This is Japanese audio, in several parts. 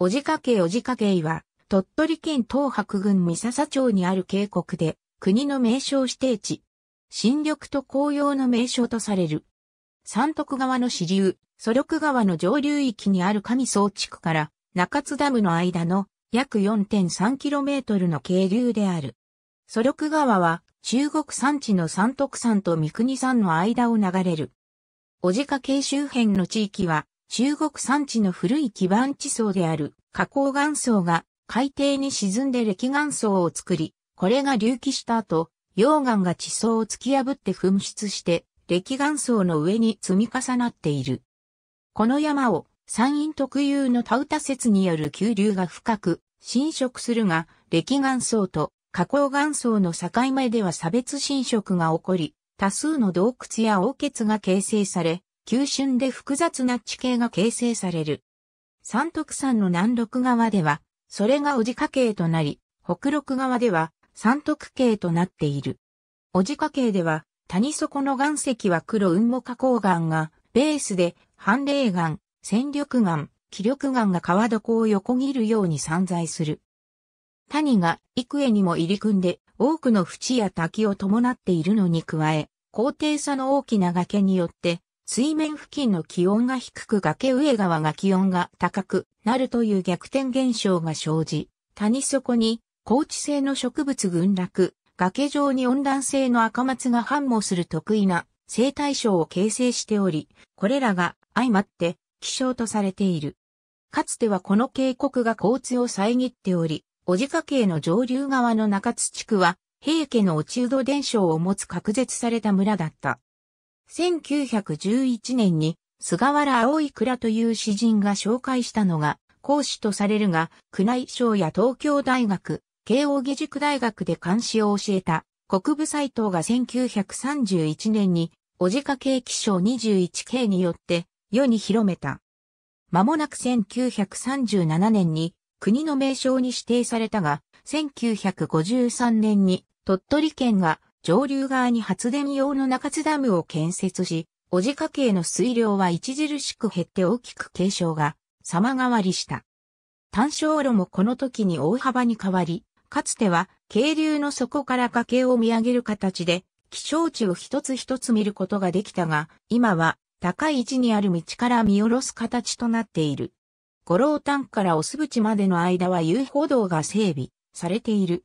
おじかけおじかけは、鳥取県東白郡三笹町にある渓谷で、国の名称指定地。新緑と紅葉の名称とされる。三徳川の支流、蘇力川の上流域にある上総地区から中津ダムの間の約 4.3km の渓流である。蘇力川は中国山地の三徳山と三国山の間を流れる。小鹿系周辺の地域は中国山地の古い基盤地層である花崗岩層が海底に沈んで歴岩層を作り、これが隆起した後、溶岩が地層を突き破って噴出して、歴岩層の上に積み重なっている。この山を山陰特有のタウタ説による急流が深く侵食するが、歴岩層と花崗岩層の境目では差別侵食が起こり、多数の洞窟や凹血が形成され、急峻で複雑な地形が形成される。三徳山の南麓側では、それが小地系となり、北麓側では三徳系となっている。小地下系では、谷底の岩石は黒雲母花崗岩がベースで、半霊岩、戦力岩、気力岩が川床を横切るように散在する。谷が幾重にも入り組んで、多くの淵や滝を伴っているのに加え、高低差の大きな崖によって、水面付近の気温が低く崖上側が気温が高くなるという逆転現象が生じ、谷底に高地性の植物群落、崖上に温暖性の赤松が繁茂する得意な生態章を形成しており、これらが相まって気象とされている。かつてはこの渓谷が交通を遮っており、じか渓の上流側の中津地区は、平家の落ちうど伝承を持つ隔絶された村だった。1911年に菅原青倉という詩人が紹介したのが講師とされるが、宮内省や東京大学、慶應義塾大学で監視を教えた国部斎藤が1931年に、小鹿景気賞 21K によって世に広めた。間もなく1937年に国の名称に指定されたが、1953年に鳥取県が上流側に発電用の中津ダムを建設し、小地家計の水量は著しく減って大きく継承が様変わりした。単勝路もこの時に大幅に変わり、かつては渓流の底から計を見上げる形で、気象地を一つ一つ見ることができたが、今は高い位置にある道から見下ろす形となっている。五郎タンクからオスチまでの間は遊歩道が整備されている。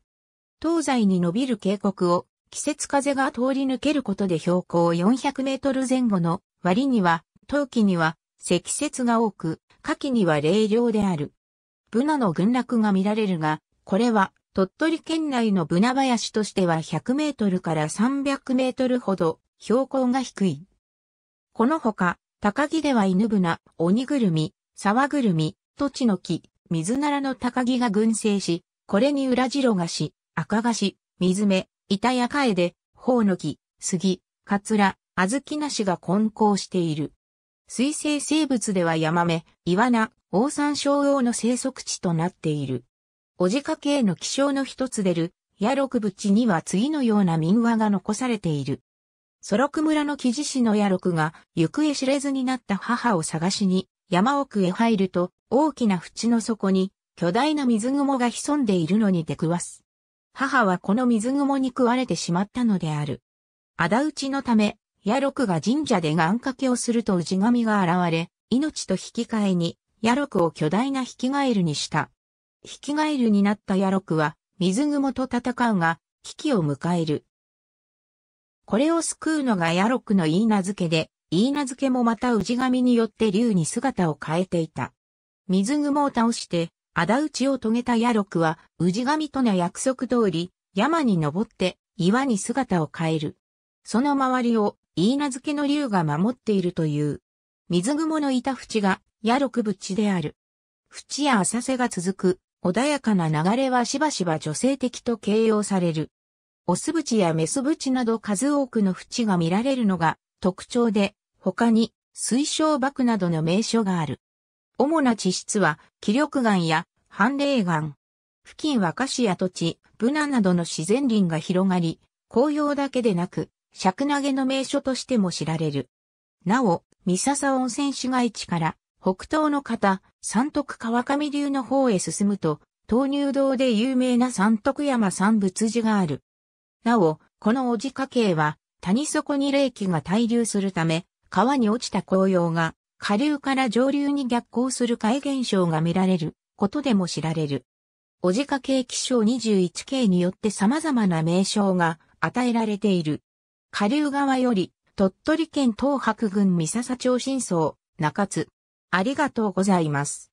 東西に伸びる渓谷を季節風が通り抜けることで標高400メートル前後の割には、冬季には積雪が多く、夏季には冷涼である。ブナの群落が見られるが、これは鳥取県内のブナ林としては100メートルから300メートルほど標高が低い。このほか、高木では犬ブナ、鬼ぐるみ、沢ぐるみ、土地の木、水ならの高木が群生し、これに裏白菓子、赤菓子、水目、板やかえで、ホのノ杉、カツラ、あずきなしが混交している。水生生物ではヤマメ、イワナ、オオサンショウウオの生息地となっている。オジカ系の気象の一つでる、ヤロクブチには次のような民話が残されている。ソロク村の木地市のヤロクが行方知れずになった母を探しに山奥へ入ると大きな淵の底に巨大な水雲が潜んでいるのに出くわす。母はこの水雲に食われてしまったのである。仇討ちのため、ヤロクが神社で願掛けをすると氏神が現れ、命と引き換えに、ヤロクを巨大な引きガエルにした。引きガエルになったヤロクは、水雲と戦うが、危機を迎える。これを救うのがヤロクの言い名付けで、言い名付けもまた氏神によって竜に姿を変えていた。水雲を倒して、仇討ちを遂げた野六は、氏神との約束通り、山に登って、岩に姿を変える。その周りを、いい名付けの竜が守っているという。水雲のいた淵が、野六淵である。淵や浅瀬が続く、穏やかな流れはしばしば女性的と形容される。オス淵やメス淵など数多くの淵が見られるのが特徴で、他に水晶爆などの名所がある。主な地質は、気力岩や寒冷岩。付近は菓子や土地、ブナなどの自然林が広がり、紅葉だけでなく、尺投げの名所としても知られる。なお、三笹温泉市街地から、北東の方、三徳川上流の方へ進むと、東入道で有名な三徳山三仏寺がある。なお、このおじ家系は、谷底に霊気が滞留するため、川に落ちた紅葉が下流から上流に逆行する海現象が見られることでも知られる。おじか系気象 21K によって様々な名称が与えられている。下流側より、鳥取県東白郡三笹町新村、中津。ありがとうございます。